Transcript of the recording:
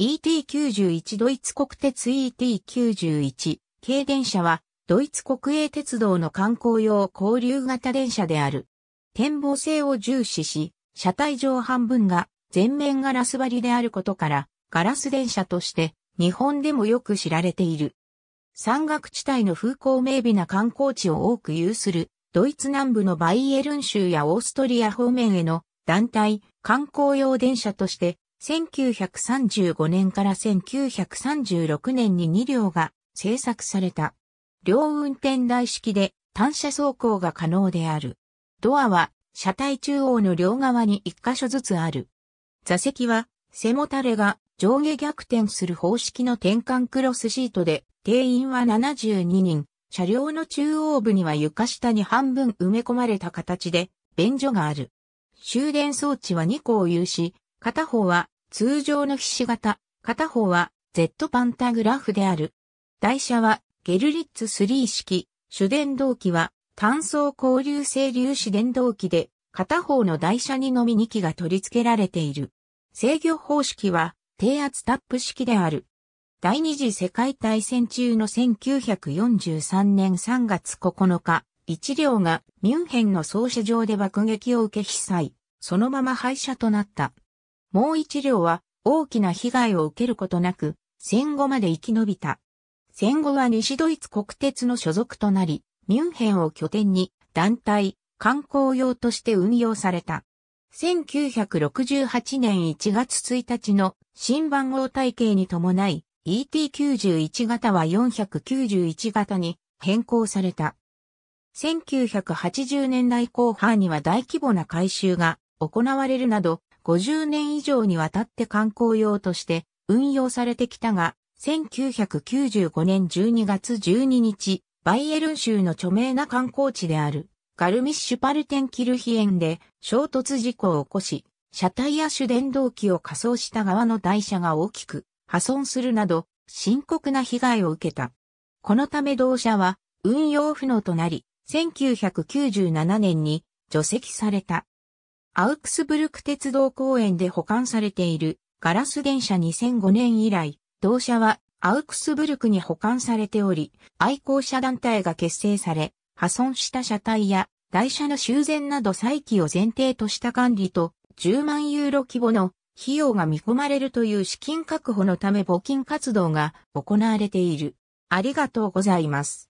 ET91 ドイツ国鉄 ET91 軽電車はドイツ国営鉄道の観光用交流型電車である。展望性を重視し、車体上半分が全面ガラス張りであることからガラス電車として日本でもよく知られている。山岳地帯の風光明媚な観光地を多く有するドイツ南部のバイエルン州やオーストリア方面への団体観光用電車として1935年から1936年に2両が製作された。両運転台式で単車走行が可能である。ドアは車体中央の両側に1箇所ずつある。座席は背もたれが上下逆転する方式の転換クロスシートで定員は72人。車両の中央部には床下に半分埋め込まれた形で便所がある。終電装置は2個を有し、片方は通常の菱型、形、片方は Z パンタグラフである。台車はゲルリッツ3式、主電動機は単素交流性粒子電動機で、片方の台車にのみ2機が取り付けられている。制御方式は低圧タップ式である。第二次世界大戦中の1943年3月9日、一両がミュンヘンの総車場で爆撃を受け被災、そのまま廃車となった。もう一両は大きな被害を受けることなく、戦後まで生き延びた。戦後は西ドイツ国鉄の所属となり、ミュンヘンを拠点に団体、観光用として運用された。1968年1月1日の新番号体系に伴い、ET91 型は491型に変更された。1980年代後半には大規模な改修が行われるなど、50年以上にわたって観光用として運用されてきたが、1995年12月12日、バイエルン州の著名な観光地である、ガルミッシュパルテンキルヒエンで衝突事故を起こし、車体や主電動機を仮装した側の台車が大きく破損するなど深刻な被害を受けた。このため同社は運用不能となり、1997年に除籍された。アウクスブルク鉄道公園で保管されているガラス電車2005年以来、同社はアウクスブルクに保管されており、愛好者団体が結成され、破損した車体や台車の修繕など再起を前提とした管理と10万ユーロ規模の費用が見込まれるという資金確保のため募金活動が行われている。ありがとうございます。